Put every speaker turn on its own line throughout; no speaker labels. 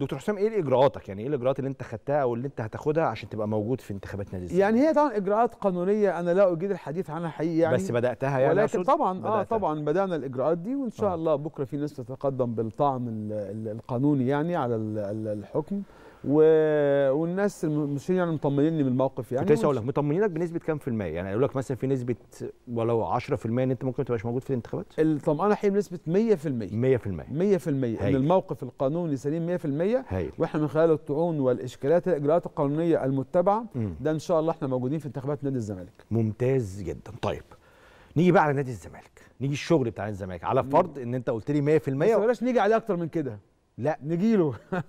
دكتور حسام ايه اجراءاتك يعني ايه الاجراءات اللي انت خدتها او اللي انت هتاخدها عشان تبقى موجود في انتخابات نادي الزمالك
يعني هي طبعا اجراءات قانونيه انا لا اجيد الحديث عنها حقيقي يعني بس بداتها يعني ولكن طبعا آه، بدأتها. اه طبعا بدانا الاجراءات دي وان شاء آه. الله بكره في ناس تتقدم بالطعن القانوني يعني على
الحكم و... والناس المصريين يعني مطمنين من الموقف يعني كنت لسه اقول لك مطمنينك بنسبه كام في المية؟ يعني اقول لك مثلا في نسبه ولو 10% ان انت ممكن ما تبقاش موجود في الانتخابات؟ الطمأنة الحقيقيه بنسبه 100% 100% 100% ان الموقف القانوني سليم 100%
واحنا من خلال الطعون والاشكالات الاجراءات القانونيه المتبعه ده ان شاء الله احنا موجودين
في انتخابات نادي الزمالك ممتاز جدا طيب نيجي بقى على نادي الزمالك نيجي الشغل بتاع الزمالك على فرض ان انت قلت لي 100% بس بلاش نيجي عليه اكتر من كده لا نجي له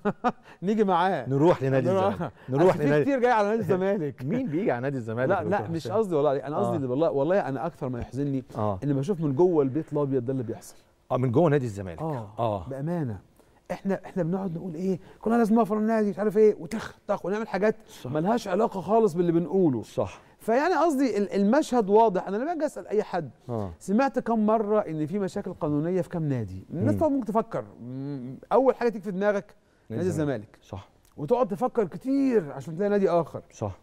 نيجي معاه نروح لنادي الزمالك نروح لنادي كتير جاي على نادي الزمالك مين بيجي على نادي الزمالك لا لا مش قصدي والله يعني انا قصدي آه. والله والله انا اكثر ما يحزنني آه. ان بشوف من جوه البيت الابيض ده اللي بيحصل اه من جوه نادي الزمالك اه, آه. بامانه احنا احنا بنقعد نقول ايه كنا لازم نقفل النادي مش عارف ايه وتخ تخ ونعمل حاجات صح. ملهاش علاقه خالص باللي بنقوله صح فيعني قصدي المشهد واضح انا لما اجي اسال اي حد آه. سمعت كم مره ان في مشاكل قانونيه في كم نادي الناس طبعا ممكن تفكر اول حاجه تيجي في دماغك نادي الزمالك صح وتقعد تفكر كتير عشان تلاقي نادي اخر صح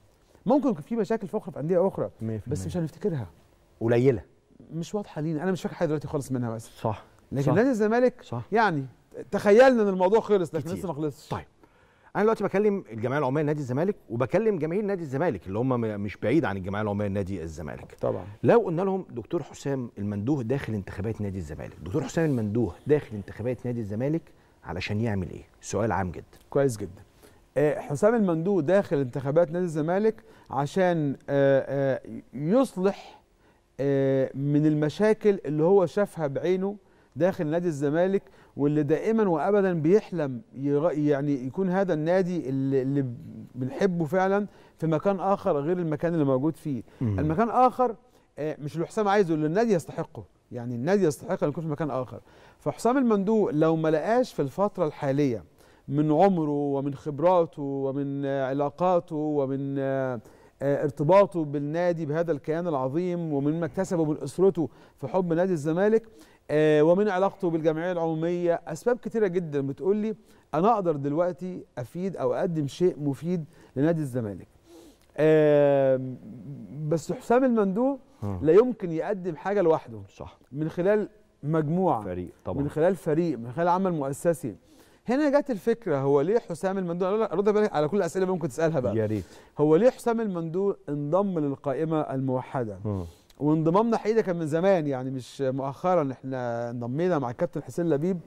ممكن يكون في مشاكل في اخرى في انديه اخرى بس مش هنفتكرها قليله مش واضحه لينا انا مش فاكر حاجه دلوقتي خالص
منها بس صح لكن نادي الزمالك صح. يعني تخيلنا ان الموضوع خلص لكن لسه ما خلصش طيب انا دلوقتي بكلم الجمعيه العموميه لنادي الزمالك وبكلم جماهير نادي الزمالك اللي هم مش بعيد عن الجمعيه العموميه لنادي الزمالك طبعا لو قلنا لهم دكتور حسام المندوه داخل انتخابات نادي الزمالك دكتور حسام المندوه داخل انتخابات نادي الزمالك علشان يعمل ايه سؤال عام جدا كويس جدا آه، حسام المندوه داخل انتخابات نادي الزمالك عشان
آه، آه، يصلح من المشاكل اللي هو شافها بعينه داخل نادي الزمالك واللي دائما وابدا بيحلم يعني يكون هذا النادي اللي, اللي بنحبه فعلا في مكان اخر غير المكان اللي موجود فيه المكان اخر آه، مش اللي حسام عايزه اللي النادي يستحقه يعني النادي يستحق ان يكون في مكان اخر فحسام المندوق لو ما لقاش في الفتره الحاليه من عمره ومن خبراته ومن علاقاته ومن آه، آه، ارتباطه بالنادي بهذا الكيان العظيم ومن ما اكتسبه من اسرته في حب نادي الزمالك آه، ومن علاقته بالجمعيه العموميه اسباب كتيره جدا بتقول لي انا اقدر دلوقتي افيد او اقدم شيء مفيد لنادي الزمالك بس حسام المندوب لا يمكن يقدم حاجه لوحده صح من خلال مجموعه فريق طبعا من خلال فريق من خلال عمل مؤسسي هنا جت الفكره هو ليه حسام المندوب رد بالك على كل الاسئله اللي ممكن تسالها بقى يا ريت هو ليه حسام المندوب انضم للقائمه الموحده م. وانضمامنا حقيقه كان من زمان يعني مش مؤخرا احنا انضمينا مع الكابتن حسين لبيب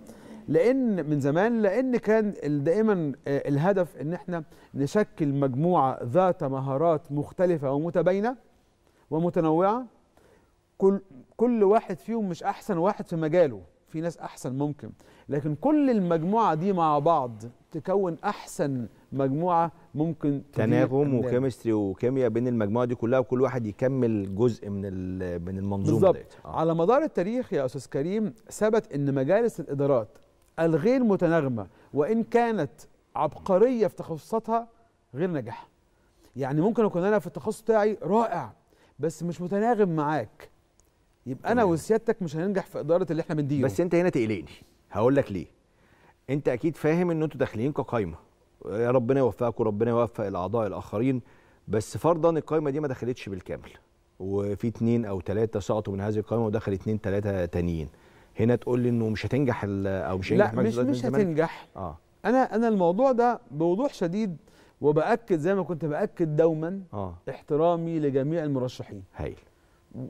لان من زمان لان كان دائما آه، الهدف ان احنا نشكل مجموعه ذات مهارات مختلفه ومتباينه ومتنوعه كل كل واحد فيهم مش احسن واحد في مجاله في ناس احسن ممكن لكن كل المجموعه دي مع بعض تكون احسن مجموعه ممكن تناغم وكيمستري
وكيمياء بين المجموعه دي كلها وكل واحد يكمل جزء من من المنظومه بالظبط آه. على مدار التاريخ يا استاذ
كريم ثبت ان مجالس الادارات الغير متناغمه وان كانت عبقريه في تخصصاتها غير ناجحه يعني ممكن اكون انا في التخصص بتاعي رائع بس مش متناغم معاك يبقى انا وسيادتك مش هننجح في اداره
اللي احنا بنديه بس انت هنا تقلقني هقول لك ليه انت اكيد فاهم ان انتوا داخلين كقايمه يا ربنا يوفقك وربنا يوفق الاعضاء الاخرين بس فرضا القائمه دي ما دخلتش بالكامل وفي اثنين او ثلاثه سقطوا من هذه القائمه ودخل اثنين ثلاثه تانيين هنا تقول لي انه مش هتنجح او مش هينجح لا مش مش هتنجح آه. انا انا الموضوع
ده بوضوح شديد وباكد زي ما كنت باكد دوما آه. احترامي لجميع المرشحين هايل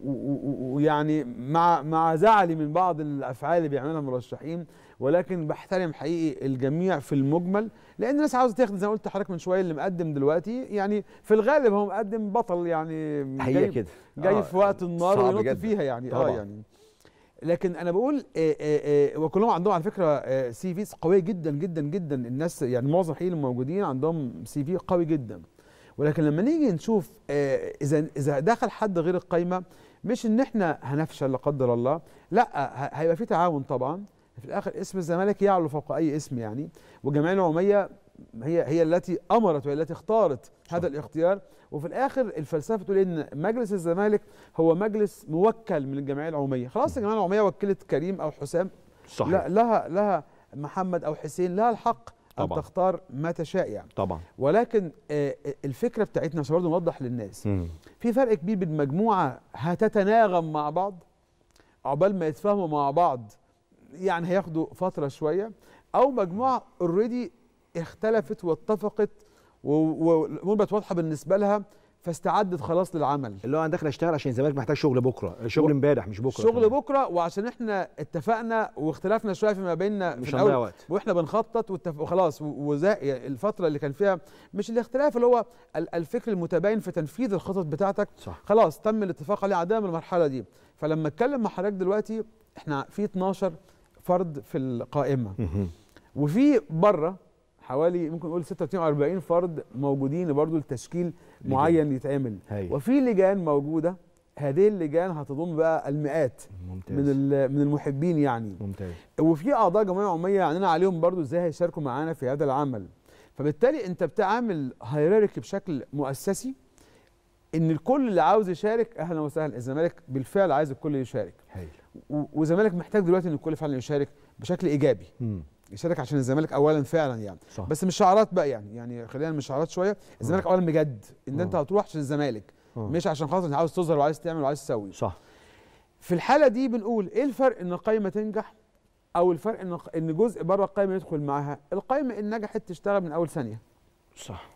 ويعني مع مع زعلي من بعض الافعال اللي بيعملها المرشحين ولكن بحترم حقيقي الجميع في المجمل لان الناس عاوزه تاخد زي ما قلت لحضرتك من شويه اللي مقدم دلوقتي يعني في الغالب هو مقدم بطل يعني جاي كده جاي آه، في وقت النار وينط فيها يعني آه، طبعا. اه يعني لكن انا بقول آآ آه، آآ وكلهم عندهم على فكره سي فيز قويه جدا جدا جدا الناس يعني معظم الحقيقيين الموجودين عندهم سي في قوي جدا ولكن لما نيجي نشوف آه، اذا اذا دخل حد غير القايمه مش ان احنا هنفشل لا قدر الله لا هيبقى في تعاون طبعا في الاخر اسم الزمالك يعلو فوق اي اسم يعني والجمعيه العموميه هي هي التي امرت وهي التي اختارت صح. هذا الاختيار وفي الاخر الفلسفه تقول ان مجلس الزمالك هو مجلس موكل من الجمعيه العموميه خلاص الجمعيه العموميه وكلت كريم او حسام صحيح. لا لها لها محمد او حسين لها الحق طبعا. أن تختار ما تشاء يعني طبعا ولكن الفكرة بتاعتنا عشان برضه نوضح للناس مم. في فرق كبير بين مجموعة هتتناغم مع بعض عقبال ما يتفاهموا مع بعض يعني هياخدوا فترة شوية أو مجموعة اوريدي اختلفت واتفقت والامور بقت واضحة بالنسبة لها فاستعدت خلاص
للعمل اللي هو انا داخل اشتغل عشان الزمالك محتاج شغل بكره شغل امبارح مش بكره شغل
بكره وعشان احنا اتفقنا واختلفنا شويه فيما بيننا مش في الاول وقت. واحنا بنخطط واتف... وخلاص الفتره اللي كان فيها مش الاختلاف اللي هو الفكر المتباين في تنفيذ الخطط بتاعتك صح. خلاص تم الاتفاق عليه عدم المرحله دي فلما اتكلم مع حضرتك دلوقتي احنا في 12 فرد في القائمه وفي بره حوالي ممكن نقول 36 او 40 فرد موجودين برضه لتشكيل معين يتعمل وفي لجان موجوده هذه اللجان هتضم بقى المئات ممتاز. من من المحبين يعني ممتاز وفي اعضاء جمعيه عموميه يعني عليهم برضو ازاي هيشاركوا معانا في هذا العمل فبالتالي انت بتعمل هيراركي بشكل مؤسسي ان الكل اللي عاوز يشارك اهلا وسهلا الزمالك بالفعل عايز الكل يشارك والزمالك محتاج دلوقتي ان الكل فعلا يشارك بشكل ايجابي م. يشارك عشان الزمالك اولا فعلا يعني صح. بس مش شعارات بقى يعني يعني خلينا مش شعارات شويه الزمالك آه. اولا بجد ان انت آه. هتروح عشان الزمالك آه. مش عشان خاطر انت عاوز تظهر وعايز تعمل وعايز تسوي صح في الحاله دي بنقول ايه الفرق ان القايمه تنجح او الفرق ان ان جزء بره القايمه يدخل معاها القايمه ان نجحت تشتغل من اول ثانيه صح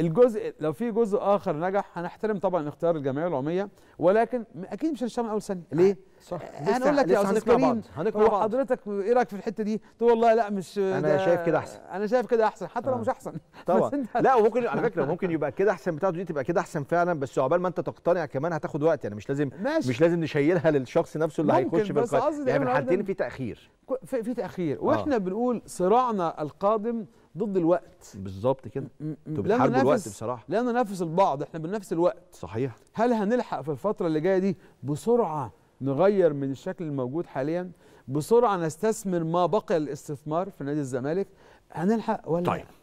الجزء لو في جزء اخر نجح هنحترم طبعا اختيار الجمعيه العموميه ولكن اكيد مش هنشتغل اول سنه ليه؟ آه، صح آه، هنقول لك يا استاذ كريم هو حضرتك ايه رايك في الحته دي؟ تقول والله لا مش انا شايف كده احسن انا شايف كده احسن حتى لو آه. مش احسن طبعا
لا وممكن على فكره ممكن يبقى كده احسن بتاعته دي تبقى كده احسن فعلا بس عقبال ما انت تقتنع كمان هتاخد وقت يعني مش لازم ماشي. مش لازم نشيلها للشخص نفسه اللي هيخش قصدي يعني من حالتين في تاخير
في, في تاخير واحنا بنقول صراعنا القادم ضد الوقت بالظبط كده انتوا بتحاربوا الوقت بصراحه لا ننافس البعض احنا بننافس الوقت صحيح هل هنلحق في الفتره اللي جايه دي بسرعه نغير من الشكل الموجود حاليا بسرعه نستثمر ما بقي الاستثمار في نادي الزمالك هنلحق ولا طيب